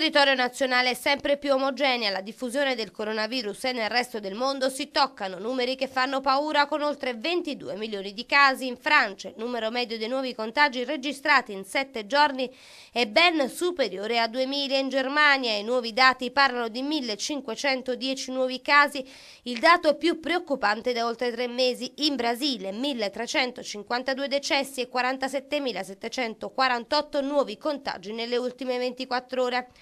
territorio nazionale è sempre più omogenea la diffusione del coronavirus e nel resto del mondo si toccano numeri che fanno paura con oltre 22 milioni di casi. In Francia il numero medio dei nuovi contagi registrati in sette giorni è ben superiore a 2000. In Germania i nuovi dati parlano di 1510 nuovi casi, il dato più preoccupante da oltre tre mesi. In Brasile 1352 decessi e 47.748 nuovi contagi nelle ultime 24 ore.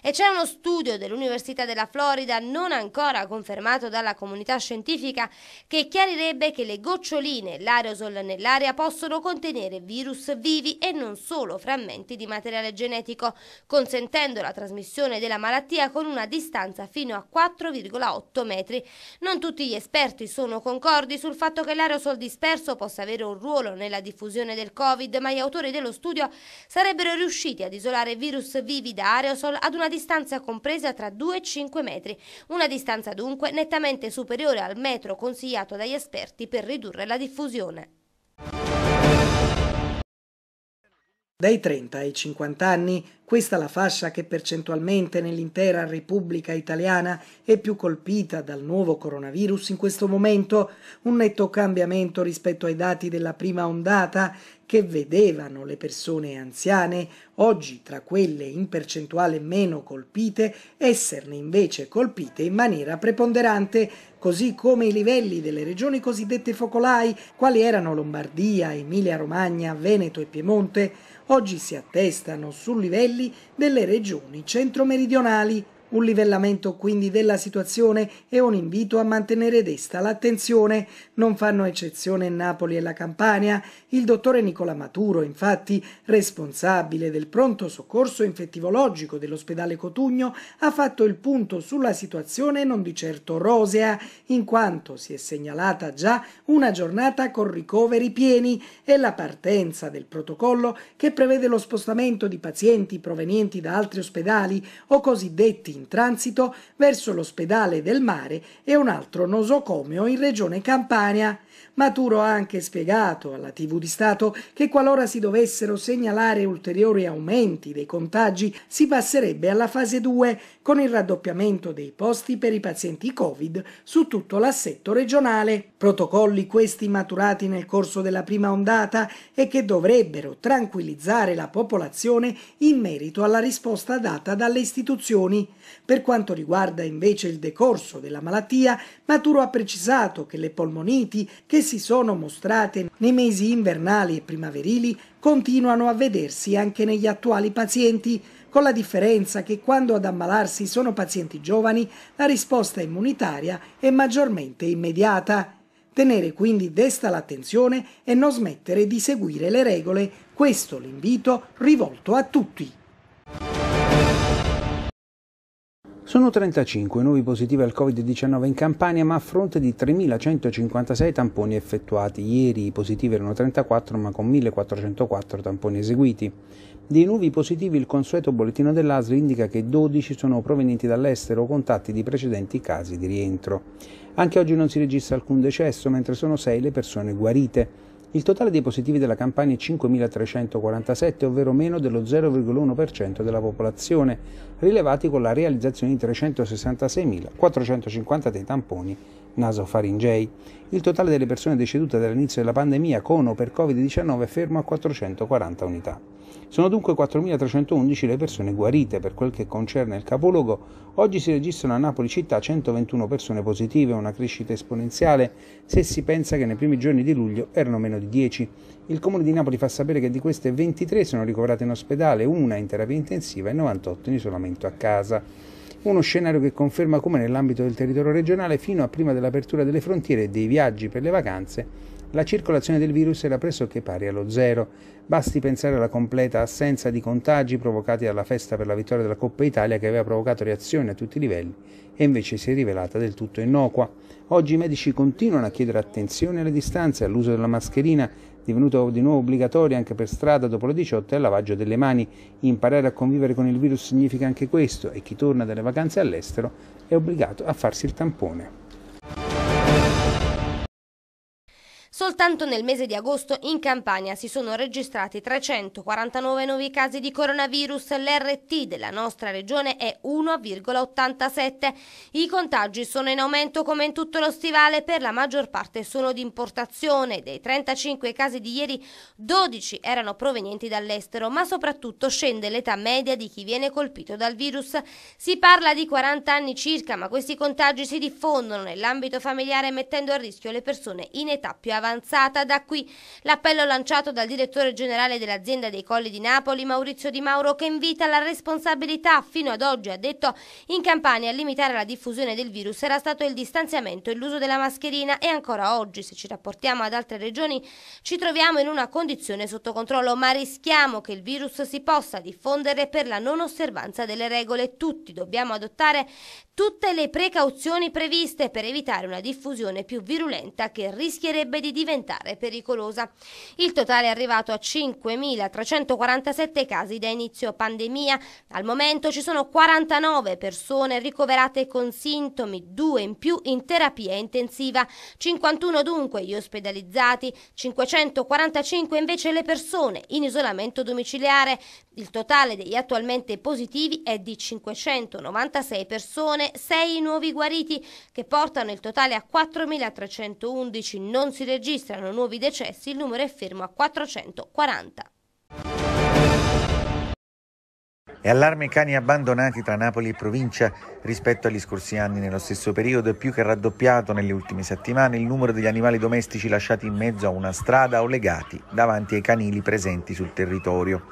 E c'è uno studio dell'Università della Florida, non ancora confermato dalla comunità scientifica, che chiarirebbe che le goccioline, e l'aerosol nell'aria possono contenere virus vivi e non solo frammenti di materiale genetico, consentendo la trasmissione della malattia con una distanza fino a 4,8 metri. Non tutti gli esperti sono concordi sul fatto che l'aerosol disperso possa avere un ruolo nella diffusione del Covid, ma gli autori dello studio sarebbero riusciti ad isolare virus vivi da aerosol ad una una distanza compresa tra 2 e 5 metri, una distanza dunque nettamente superiore al metro consigliato dagli esperti per ridurre la diffusione. Dai 30 ai 50 anni, questa è la fascia che percentualmente nell'intera Repubblica italiana è più colpita dal nuovo coronavirus in questo momento, un netto cambiamento rispetto ai dati della prima ondata che vedevano le persone anziane, oggi tra quelle in percentuale meno colpite, esserne invece colpite in maniera preponderante, così come i livelli delle regioni cosiddette focolai, quali erano Lombardia, Emilia-Romagna, Veneto e Piemonte, oggi si attestano su livelli delle regioni centro-meridionali un livellamento quindi della situazione e un invito a mantenere desta l'attenzione. Non fanno eccezione Napoli e la Campania. Il dottore Nicola Maturo, infatti, responsabile del pronto soccorso infettivologico dell'ospedale Cotugno, ha fatto il punto sulla situazione non di certo rosea, in quanto si è segnalata già una giornata con ricoveri pieni e la partenza del protocollo che prevede lo spostamento di pazienti provenienti da altri ospedali o cosiddetti in transito verso l'ospedale del mare e un altro nosocomio in regione Campania. Maturo ha anche spiegato alla TV di Stato che qualora si dovessero segnalare ulteriori aumenti dei contagi si passerebbe alla fase 2 con il raddoppiamento dei posti per i pazienti Covid su tutto l'assetto regionale. Protocolli questi maturati nel corso della prima ondata e che dovrebbero tranquillizzare la popolazione in merito alla risposta data dalle istituzioni. Per quanto riguarda invece il decorso della malattia, Maturo ha precisato che le polmoniti che si sono mostrate nei mesi invernali e primaverili continuano a vedersi anche negli attuali pazienti, con la differenza che quando ad ammalarsi sono pazienti giovani la risposta immunitaria è maggiormente immediata. Tenere quindi desta l'attenzione e non smettere di seguire le regole, questo l'invito rivolto a tutti. Sono 35 nuovi positivi al Covid-19 in Campania, ma a fronte di 3.156 tamponi effettuati. Ieri i positivi erano 34, ma con 1.404 tamponi eseguiti. Dei nuovi positivi il consueto bollettino dell'ASL indica che 12 sono provenienti dall'estero o contatti di precedenti casi di rientro. Anche oggi non si registra alcun decesso, mentre sono 6 le persone guarite. Il totale dei positivi della campagna è 5.347, ovvero meno dello 0,1% della popolazione, rilevati con la realizzazione di 366.450 dei tamponi nasofaringei. Il totale delle persone decedute dall'inizio della pandemia con o per Covid-19 è fermo a 440 unità. Sono dunque 4.311 le persone guarite. Per quel che concerne il capoluogo, oggi si registrano a Napoli città 121 persone positive, una crescita esponenziale se si pensa che nei primi giorni di luglio erano meno di 10. Il comune di Napoli fa sapere che di queste 23 sono ricoverate in ospedale, una in terapia intensiva e 98 in isolamento a casa uno scenario che conferma come nell'ambito del territorio regionale, fino a prima dell'apertura delle frontiere e dei viaggi per le vacanze, la circolazione del virus era pressoché pari allo zero. Basti pensare alla completa assenza di contagi provocati dalla festa per la vittoria della Coppa Italia che aveva provocato reazioni a tutti i livelli e invece si è rivelata del tutto innocua. Oggi i medici continuano a chiedere attenzione alle distanze, all'uso della mascherina, divenuto di nuovo obbligatorio anche per strada dopo le 18, è il lavaggio delle mani. Imparare a convivere con il virus significa anche questo e chi torna dalle vacanze all'estero è obbligato a farsi il tampone. Soltanto nel mese di agosto in Campania si sono registrati 349 nuovi casi di coronavirus. L'RT della nostra regione è 1,87. I contagi sono in aumento come in tutto lo stivale, per la maggior parte sono di importazione. Dei 35 casi di ieri, 12 erano provenienti dall'estero, ma soprattutto scende l'età media di chi viene colpito dal virus. Si parla di 40 anni circa, ma questi contagi si diffondono nell'ambito familiare mettendo a rischio le persone in età più avanti avanzata da qui. L'appello lanciato dal direttore generale dell'azienda dei Colli di Napoli, Maurizio Di Mauro, che invita la responsabilità. Fino ad oggi, ha detto, in Campania a limitare la diffusione del virus era stato il distanziamento e l'uso della mascherina e ancora oggi, se ci rapportiamo ad altre regioni, ci troviamo in una condizione sotto controllo, ma rischiamo che il virus si possa diffondere per la non osservanza delle regole. Tutti dobbiamo adottare tutte le precauzioni previste per evitare una diffusione più virulenta che rischierebbe di diventare pericolosa. Il totale è arrivato a 5.347 casi da inizio pandemia. Al momento ci sono 49 persone ricoverate con sintomi, due in più in terapia intensiva, 51 dunque gli ospedalizzati, 545 invece le persone in isolamento domiciliare. Il totale degli attualmente positivi è di 596 persone 6 nuovi guariti che portano il totale a 4.311. Non si registrano nuovi decessi, il numero è fermo a 440. E allarme cani abbandonati tra Napoli e provincia rispetto agli scorsi anni nello stesso periodo è più che raddoppiato nelle ultime settimane il numero degli animali domestici lasciati in mezzo a una strada o legati davanti ai canili presenti sul territorio.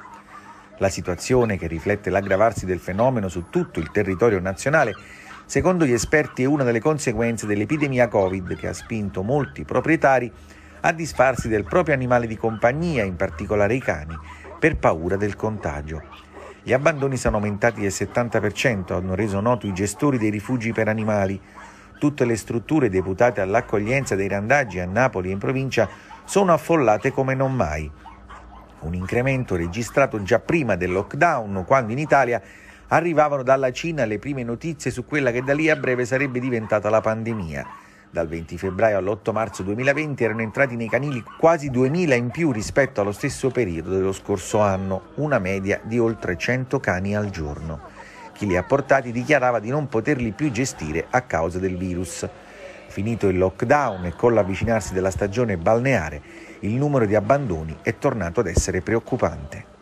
La situazione che riflette l'aggravarsi del fenomeno su tutto il territorio nazionale Secondo gli esperti è una delle conseguenze dell'epidemia Covid che ha spinto molti proprietari a disfarsi del proprio animale di compagnia, in particolare i cani, per paura del contagio. Gli abbandoni sono aumentati del 70%, hanno reso noto i gestori dei rifugi per animali. Tutte le strutture deputate all'accoglienza dei randaggi a Napoli e in provincia sono affollate come non mai. Un incremento registrato già prima del lockdown, quando in Italia arrivavano dalla Cina le prime notizie su quella che da lì a breve sarebbe diventata la pandemia. Dal 20 febbraio all'8 marzo 2020 erano entrati nei canili quasi 2.000 in più rispetto allo stesso periodo dello scorso anno, una media di oltre 100 cani al giorno. Chi li ha portati dichiarava di non poterli più gestire a causa del virus. Finito il lockdown e con l'avvicinarsi della stagione balneare, il numero di abbandoni è tornato ad essere preoccupante.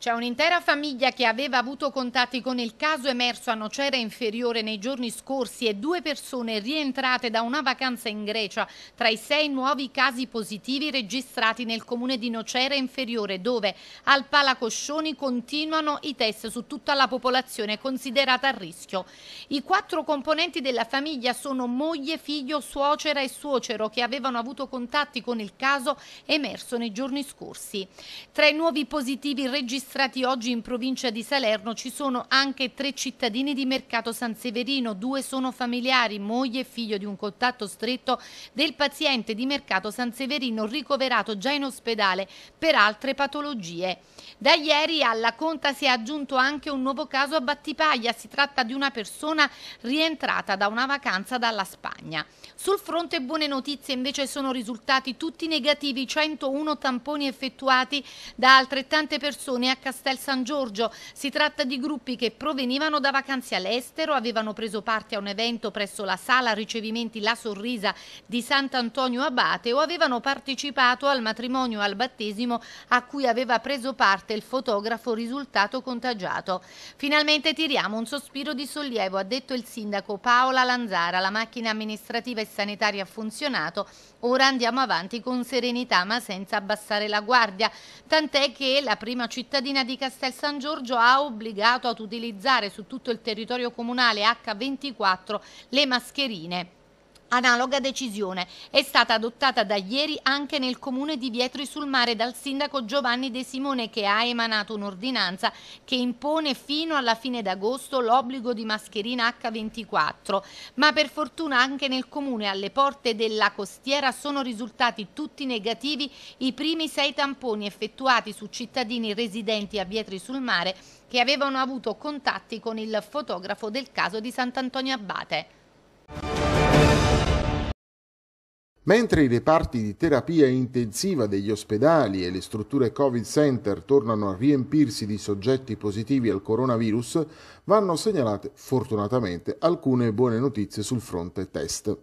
C'è un'intera famiglia che aveva avuto contatti con il caso emerso a Nocera Inferiore nei giorni scorsi e due persone rientrate da una vacanza in Grecia tra i sei nuovi casi positivi registrati nel comune di Nocera Inferiore dove al Palacoscioni continuano i test su tutta la popolazione considerata a rischio. I quattro componenti della famiglia sono moglie, figlio, suocera e suocero che avevano avuto contatti con il caso emerso nei giorni scorsi. Tra i nuovi positivi registrati registrati oggi in provincia di Salerno ci sono anche tre cittadini di Mercato San Severino, due sono familiari, moglie e figlio di un contatto stretto del paziente di Mercato San Severino ricoverato già in ospedale per altre patologie. Da ieri alla conta si è aggiunto anche un nuovo caso a Battipaglia, si tratta di una persona rientrata da una vacanza dalla Spagna. Sul fronte buone notizie invece sono risultati tutti negativi, 101 tamponi effettuati da altrettante persone a Castel San Giorgio. Si tratta di gruppi che provenivano da vacanze all'estero, avevano preso parte a un evento presso la sala ricevimenti La Sorrisa di Sant'Antonio Abate o avevano partecipato al matrimonio al battesimo a cui aveva preso parte il fotografo risultato contagiato. Finalmente tiriamo un sospiro di sollievo, ha detto il sindaco Paola Lanzara. La macchina amministrativa e sanitaria ha funzionato Ora andiamo avanti con serenità ma senza abbassare la guardia, tant'è che la prima cittadina di Castel San Giorgio ha obbligato ad utilizzare su tutto il territorio comunale H24 le mascherine. Analoga decisione è stata adottata da ieri anche nel comune di Vietri sul Mare dal sindaco Giovanni De Simone che ha emanato un'ordinanza che impone fino alla fine d'agosto l'obbligo di mascherina H24. Ma per fortuna anche nel comune alle porte della costiera sono risultati tutti negativi i primi sei tamponi effettuati su cittadini residenti a Vietri sul Mare che avevano avuto contatti con il fotografo del caso di Sant'Antonio Abbate. Mentre i reparti di terapia intensiva degli ospedali e le strutture Covid Center tornano a riempirsi di soggetti positivi al coronavirus, vanno segnalate fortunatamente alcune buone notizie sul fronte test.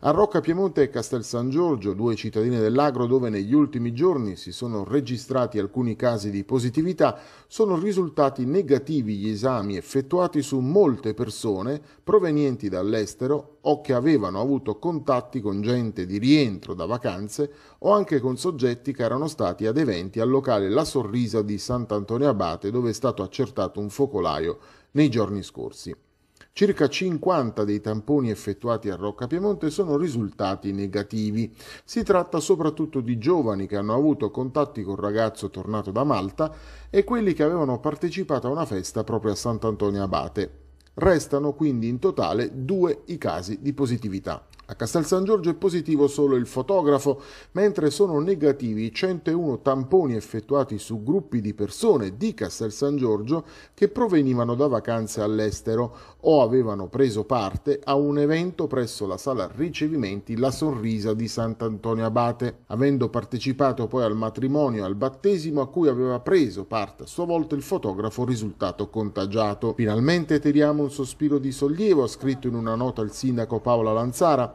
A Rocca Piemonte e Castel San Giorgio, due cittadine dell'Agro dove negli ultimi giorni si sono registrati alcuni casi di positività, sono risultati negativi gli esami effettuati su molte persone provenienti dall'estero o che avevano avuto contatti con gente di rientro da vacanze o anche con soggetti che erano stati ad eventi al locale La Sorrisa di Sant'Antonio Abate dove è stato accertato un focolaio nei giorni scorsi. Circa 50 dei tamponi effettuati a Rocca Piemonte sono risultati negativi. Si tratta soprattutto di giovani che hanno avuto contatti con un ragazzo tornato da Malta e quelli che avevano partecipato a una festa proprio a Sant'Antonio Abate. Restano quindi in totale due i casi di positività. A Castel San Giorgio è positivo solo il fotografo, mentre sono negativi 101 tamponi effettuati su gruppi di persone di Castel San Giorgio che provenivano da vacanze all'estero o avevano preso parte a un evento presso la sala ricevimenti La Sorrisa di Sant'Antonio Abate, avendo partecipato poi al matrimonio e al battesimo a cui aveva preso parte a sua volta il fotografo risultato contagiato. Finalmente tiriamo un sospiro di sollievo, ha scritto in una nota il sindaco Paola Lanzara,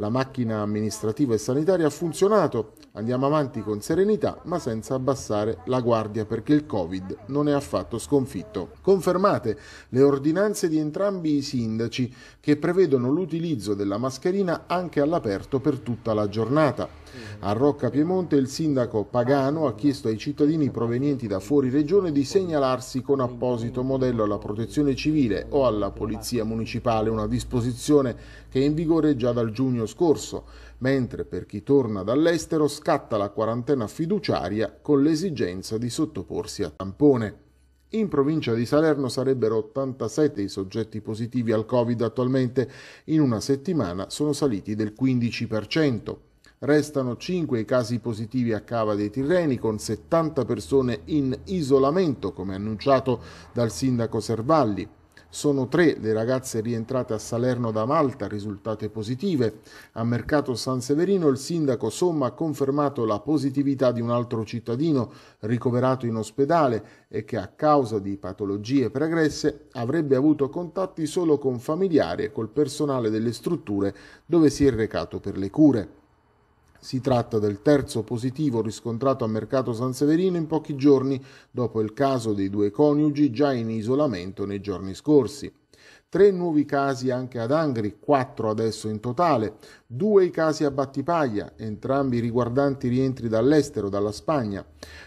La macchina amministrativa e sanitaria ha funzionato, andiamo avanti con serenità ma senza abbassare la guardia perché il Covid non è affatto sconfitto. Confermate le ordinanze di entrambi i sindaci che prevedono l'utilizzo della mascherina anche all'aperto per tutta la giornata. A Rocca Piemonte il sindaco Pagano ha chiesto ai cittadini provenienti da fuori regione di segnalarsi con apposito modello alla protezione civile o alla polizia municipale, una disposizione che è in vigore già dal giugno scorso, mentre per chi torna dall'estero scatta la quarantena fiduciaria con l'esigenza di sottoporsi a tampone. In provincia di Salerno sarebbero 87 i soggetti positivi al Covid attualmente, in una settimana sono saliti del 15%. Restano 5 i casi positivi a Cava dei Tirreni con 70 persone in isolamento, come annunciato dal sindaco Servalli. Sono tre le ragazze rientrate a Salerno da Malta, risultate positive. A Mercato San Severino il sindaco Somma ha confermato la positività di un altro cittadino ricoverato in ospedale e che a causa di patologie pregresse avrebbe avuto contatti solo con familiari e col personale delle strutture dove si è recato per le cure. Si tratta del terzo positivo riscontrato a Mercato San Severino in pochi giorni dopo il caso dei due coniugi già in isolamento nei giorni scorsi. Tre nuovi casi anche ad Angri, quattro adesso in totale, due i casi a Battipaglia, entrambi riguardanti rientri dall'estero, dalla Spagna.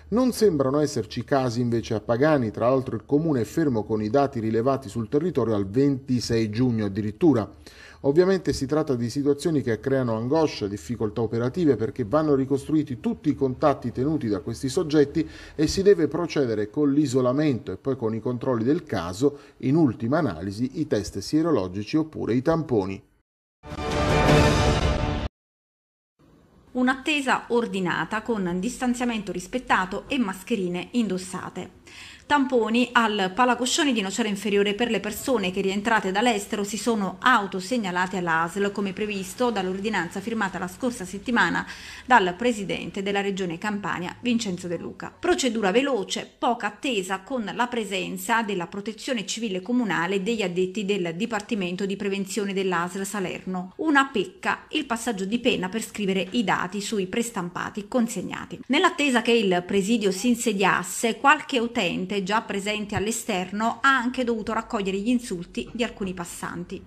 Non sembrano esserci casi invece a Pagani, tra l'altro il comune è fermo con i dati rilevati sul territorio al 26 giugno addirittura. Ovviamente si tratta di situazioni che creano angoscia, difficoltà operative perché vanno ricostruiti tutti i contatti tenuti da questi soggetti e si deve procedere con l'isolamento e poi con i controlli del caso, in ultima analisi i test sierologici oppure i tamponi. Un'attesa ordinata con distanziamento rispettato e mascherine indossate tamponi al Palacoscioni di Nocera Inferiore per le persone che rientrate dall'estero si sono autosegnalate all'ASL come previsto dall'ordinanza firmata la scorsa settimana dal presidente della regione Campania Vincenzo De Luca. Procedura veloce, poca attesa con la presenza della protezione civile comunale e degli addetti del Dipartimento di Prevenzione dell'ASL Salerno. Una pecca il passaggio di penna per scrivere i dati sui prestampati consegnati. Nell'attesa che il presidio si insediasse, qualche utente già presente all'esterno, ha anche dovuto raccogliere gli insulti di alcuni passanti.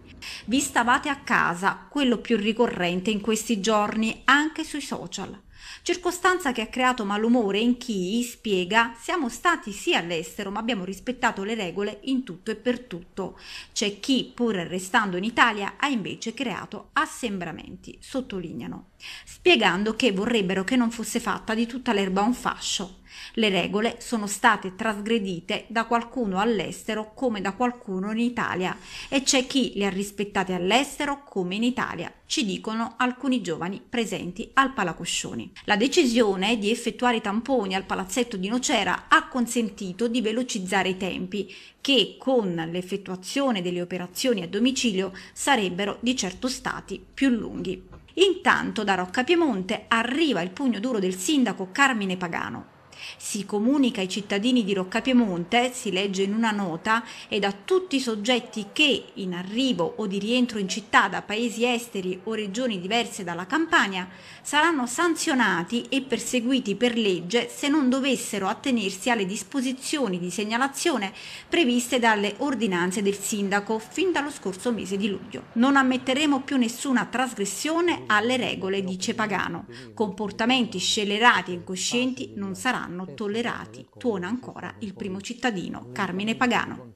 Vi stavate a casa, quello più ricorrente in questi giorni, anche sui social. Circostanza che ha creato malumore in chi spiega siamo stati sì all'estero ma abbiamo rispettato le regole in tutto e per tutto. C'è chi pur restando in Italia ha invece creato assembramenti, sottolineano, spiegando che vorrebbero che non fosse fatta di tutta l'erba un fascio. Le regole sono state trasgredite da qualcuno all'estero come da qualcuno in Italia e c'è chi le ha rispettate all'estero come in Italia, ci dicono alcuni giovani presenti al Palacoscioni. La decisione di effettuare i tamponi al palazzetto di Nocera ha consentito di velocizzare i tempi che con l'effettuazione delle operazioni a domicilio sarebbero di certo stati più lunghi. Intanto da Rocca Piemonte arriva il pugno duro del sindaco Carmine Pagano. Si comunica ai cittadini di Roccapiemonte, si legge in una nota, ed a tutti i soggetti che, in arrivo o di rientro in città da paesi esteri o regioni diverse dalla Campania, saranno sanzionati e perseguiti per legge se non dovessero attenersi alle disposizioni di segnalazione previste dalle ordinanze del sindaco fin dallo scorso mese di luglio. Non ammetteremo più nessuna trasgressione alle regole, dice Pagano. Comportamenti scellerati e incoscienti non saranno saranno tollerati, tuona ancora il primo cittadino, Carmine Pagano.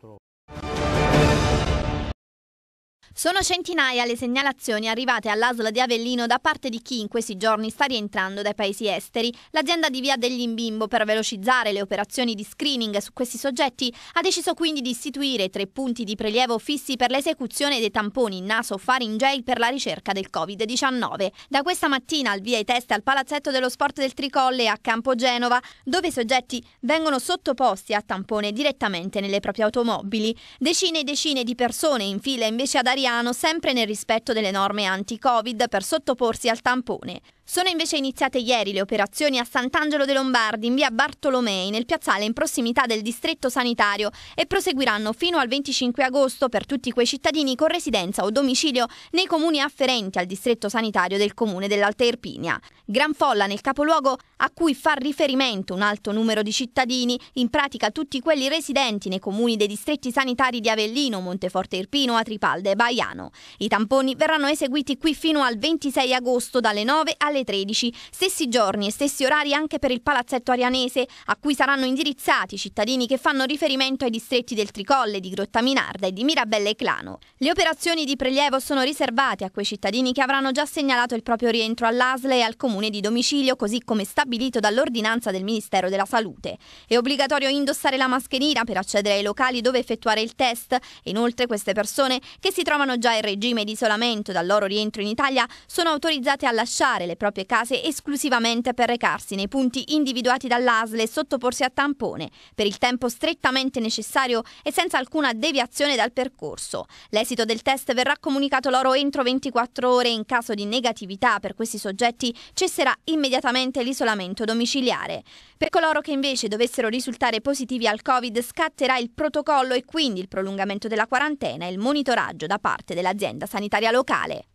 Sono centinaia le segnalazioni arrivate all'ASL di Avellino da parte di chi in questi giorni sta rientrando dai paesi esteri. L'azienda di Via degli Imbimbo per velocizzare le operazioni di screening su questi soggetti ha deciso quindi di istituire tre punti di prelievo fissi per l'esecuzione dei tamponi naso-faringei per la ricerca del Covid-19. Da questa mattina al via i test al Palazzetto dello Sport del Tricolle a Campo Genova, dove i soggetti vengono sottoposti a tampone direttamente nelle proprie automobili. Decine e decine di persone in fila invece ad Ariano italiano sempre nel rispetto delle norme anti-Covid per sottoporsi al tampone. Sono invece iniziate ieri le operazioni a Sant'Angelo de Lombardi in via Bartolomei nel piazzale in prossimità del distretto sanitario e proseguiranno fino al 25 agosto per tutti quei cittadini con residenza o domicilio nei comuni afferenti al distretto sanitario del comune dell'Alta Irpinia. Gran folla nel capoluogo a cui fa riferimento un alto numero di cittadini, in pratica tutti quelli residenti nei comuni dei distretti sanitari di Avellino, Monteforte Irpino, Atripalde e Baiano. I tamponi verranno eseguiti qui fino al 26 agosto dalle 9 alle alle 13, stessi giorni e stessi orari anche per il palazzetto arianese, a cui saranno indirizzati i cittadini che fanno riferimento ai distretti del Tricolle, di Grottaminarda e di Mirabelle e Clano. Le operazioni di prelievo sono riservate a quei cittadini che avranno già segnalato il proprio rientro all'ASLE e al comune di domicilio, così come stabilito dall'ordinanza del Ministero della Salute. È obbligatorio indossare la mascherina per accedere ai locali dove effettuare il test inoltre queste persone che si trovano già in regime di isolamento dal loro rientro in Italia sono autorizzate a lasciare le proprie proprie case esclusivamente per recarsi nei punti individuati dall'ASL e sottoporsi a tampone per il tempo strettamente necessario e senza alcuna deviazione dal percorso. L'esito del test verrà comunicato loro entro 24 ore in caso di negatività per questi soggetti cesserà immediatamente l'isolamento domiciliare. Per coloro che invece dovessero risultare positivi al Covid scatterà il protocollo e quindi il prolungamento della quarantena e il monitoraggio da parte dell'azienda sanitaria locale.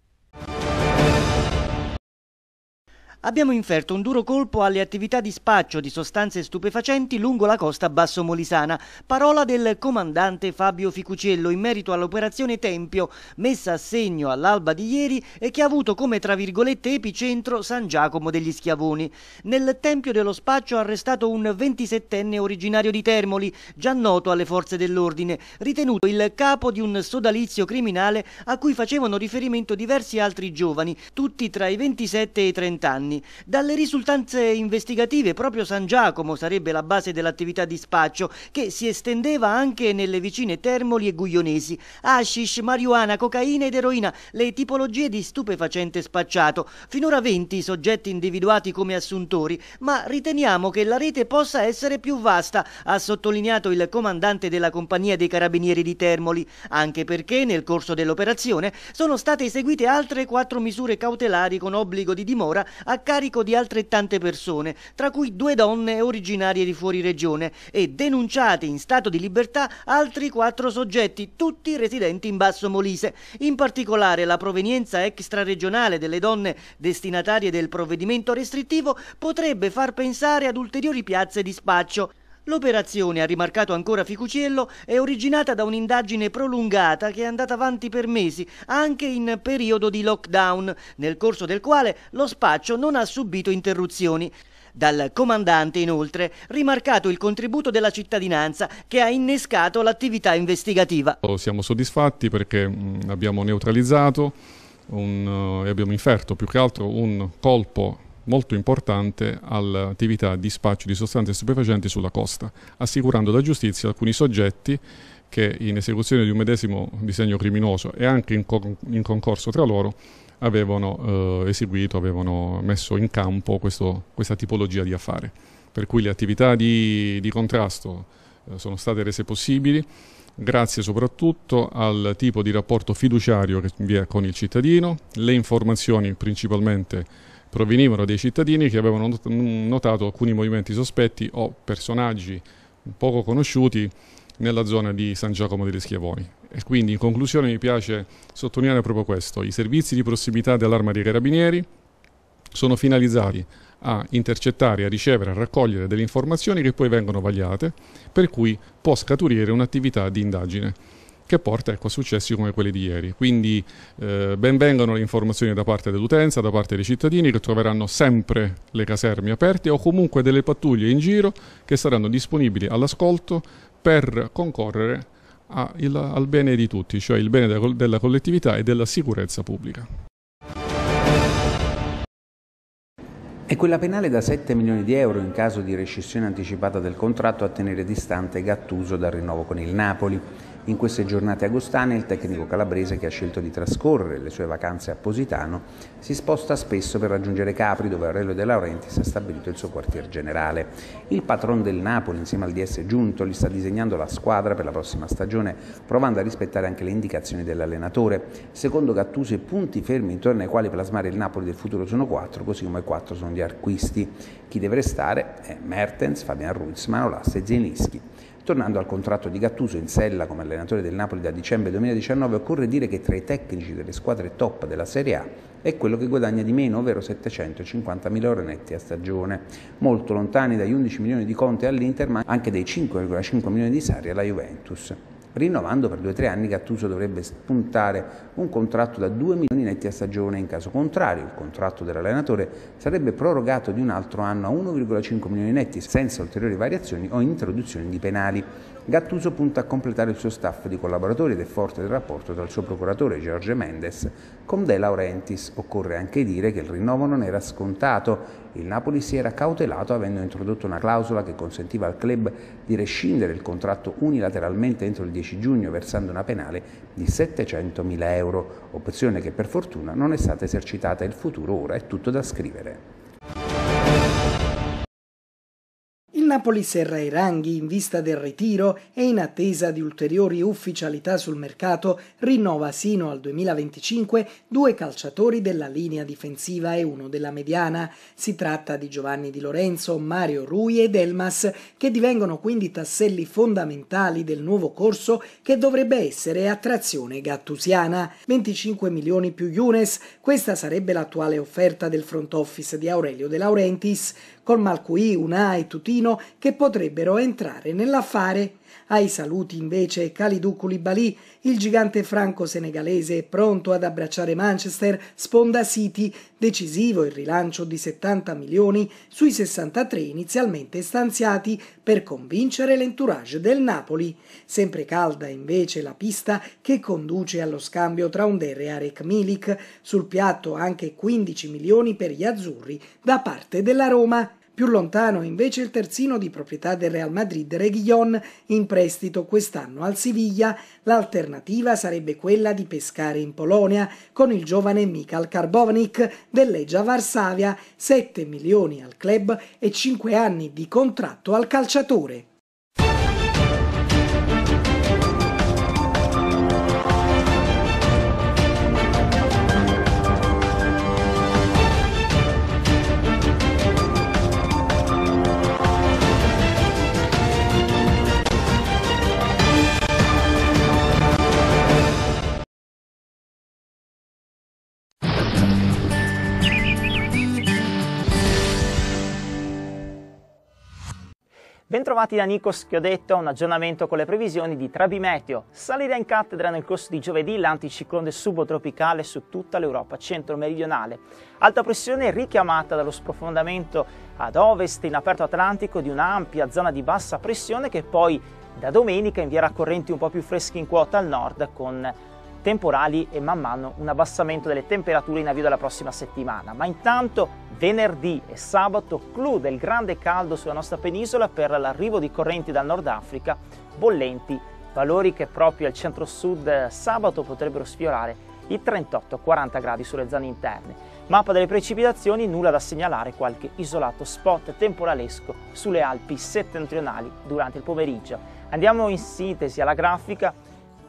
abbiamo inferto un duro colpo alle attività di spaccio di sostanze stupefacenti lungo la costa Basso Molisana. Parola del comandante Fabio Ficucello in merito all'operazione Tempio, messa a segno all'alba di ieri e che ha avuto come tra virgolette epicentro San Giacomo degli Schiavoni. Nel Tempio dello spaccio ha arrestato un 27enne originario di Termoli, già noto alle forze dell'ordine, ritenuto il capo di un sodalizio criminale a cui facevano riferimento diversi altri giovani, tutti tra i 27 e i 30 anni anni. Dalle risultanze investigative proprio San Giacomo sarebbe la base dell'attività di spaccio che si estendeva anche nelle vicine Termoli e Guglionesi. Hashish, marijuana, cocaina ed eroina, le tipologie di stupefacente spacciato. Finora 20 i soggetti individuati come assuntori, ma riteniamo che la rete possa essere più vasta, ha sottolineato il comandante della compagnia dei carabinieri di Termoli, anche perché nel corso dell'operazione sono state eseguite altre quattro misure cautelari con obbligo di dimora a carico di altrettante persone, tra cui due donne originarie di fuori regione, e denunciati in stato di libertà altri quattro soggetti, tutti residenti in Basso Molise. In particolare la provenienza extraregionale delle donne destinatarie del provvedimento restrittivo potrebbe far pensare ad ulteriori piazze di spaccio. L'operazione, ha rimarcato ancora Ficuciello, è originata da un'indagine prolungata che è andata avanti per mesi, anche in periodo di lockdown, nel corso del quale lo spaccio non ha subito interruzioni. Dal comandante, inoltre, rimarcato il contributo della cittadinanza che ha innescato l'attività investigativa. Oh, siamo soddisfatti perché mm, abbiamo neutralizzato un, eh, e abbiamo inferto più che altro un colpo molto importante all'attività di spaccio di sostanze stupefacenti sulla costa, assicurando la giustizia alcuni soggetti che in esecuzione di un medesimo disegno criminoso e anche in, con- in concorso tra loro avevano eh, eseguito, avevano messo in campo questo, questa tipologia di affare. Per cui le attività di, di contrasto eh, sono state rese possibili grazie soprattutto al tipo di rapporto fiduciario che vi è con il cittadino, le informazioni principalmente provenivano dai cittadini che avevano notato alcuni movimenti sospetti o personaggi poco conosciuti nella zona di San Giacomo degli Schiavoni. E quindi in conclusione mi piace sottolineare proprio questo, i servizi di prossimità dell'arma dei carabinieri sono finalizzati a intercettare, a ricevere, a raccogliere delle informazioni che poi vengono vagliate, per cui può scaturire un'attività di indagine che porta ecco, a successi come quelli di ieri. Quindi eh, benvengano le informazioni da parte dell'utenza, da parte dei cittadini che troveranno sempre le caserme aperte o comunque delle pattuglie in giro che saranno disponibili all'ascolto per concorrere a, il, al bene di tutti, cioè il bene della, della collettività e della sicurezza pubblica. E' quella penale da 7 milioni di euro in caso di rescissione anticipata del contratto a tenere distante Gattuso dal rinnovo con il Napoli. In queste giornate agostane il tecnico calabrese che ha scelto di trascorrere le sue vacanze a Positano si sposta spesso per raggiungere Capri dove Aurelio De Laurentiis ha stabilito il suo quartier generale. Il patron del Napoli insieme al DS Giunto gli sta disegnando la squadra per la prossima stagione provando a rispettare anche le indicazioni dell'allenatore. Secondo Gattuso i punti fermi intorno ai quali plasmare il Napoli del futuro sono quattro così come quattro sono gli acquisti. Chi deve restare è Mertens, Fabian Ruiz, Manolas e Zielinski. Tornando al contratto di Gattuso in sella come allenatore del Napoli da dicembre 2019, occorre dire che tra i tecnici delle squadre top della Serie A è quello che guadagna di meno, ovvero 750.000 ore netti a stagione, molto lontani dagli 11 milioni di conti all'Inter, ma anche dei 5,5 milioni di Sarri alla Juventus rinnovando per 2-3 anni Gattuso dovrebbe spuntare un contratto da 2 milioni netti a stagione, in caso contrario il contratto dell'allenatore sarebbe prorogato di un altro anno a 1,5 milioni netti senza ulteriori variazioni o introduzioni di penali. Gattuso punta a completare il suo staff di collaboratori ed è forte il rapporto tra il suo procuratore Jorge Mendes con De Laurentiis. Occorre anche dire che il rinnovo non era scontato. Il Napoli si era cautelato avendo introdotto una clausola che consentiva al club di rescindere il contratto unilateralmente entro il 10 giugno versando una penale di 700.000 euro, opzione che per fortuna non è stata esercitata. Il futuro ora è tutto da scrivere. Napoli serra i ranghi in vista del ritiro e in attesa di ulteriori ufficialità sul mercato rinnova sino al 2025 due calciatori della linea difensiva e uno della mediana. Si tratta di Giovanni Di Lorenzo, Mario Rui ed Elmas che divengono quindi tasselli fondamentali del nuovo corso che dovrebbe essere a trazione gattusiana. 25 milioni più Younes, questa sarebbe l'attuale offerta del front office di Aurelio De Laurentiis. Con Malcui, e Tutino che potrebbero entrare nell'affare. Ai saluti invece Kalidou Koulibaly, il gigante franco-senegalese pronto ad abbracciare Manchester, sponda City, decisivo il rilancio di 70 milioni sui 63 inizialmente stanziati per convincere l'entourage del Napoli. Sempre calda invece la pista che conduce allo scambio tra Under e Arek Milik, sul piatto anche 15 milioni per gli azzurri da parte della Roma. Più lontano invece il terzino di proprietà del Real Madrid Reguillon in prestito quest'anno al Siviglia. L'alternativa sarebbe quella di pescare in Polonia con il giovane Mikhail Karbovnik dell'Eggia Varsavia, 7 milioni al club e 5 anni di contratto al calciatore. Bentrovati da Nikos Nico Schiodetto a un aggiornamento con le previsioni di Trabimeteo. Salirà in cattedra nel corso di giovedì l'anticiclone subtropicale su tutta l'Europa centro-meridionale. Alta pressione richiamata dallo sprofondamento ad ovest in aperto atlantico di un'ampia zona di bassa pressione che poi da domenica invierà correnti un po' più fresche in quota al nord con temporali e man mano un abbassamento delle temperature in avvio della prossima settimana. Ma intanto venerdì e sabato clou del grande caldo sulla nostra penisola per l'arrivo di correnti dal Nord Africa bollenti, valori che proprio al centro-sud sabato potrebbero sfiorare i 38-40 gradi sulle zone interne. Mappa delle precipitazioni, nulla da segnalare, qualche isolato spot temporalesco sulle Alpi settentrionali durante il pomeriggio. Andiamo in sintesi alla grafica,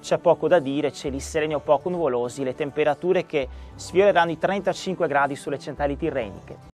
c'è poco da dire, cieli sereni o poco nuvolosi, le temperature che sfioreranno i 35 gradi sulle centrali tirreniche.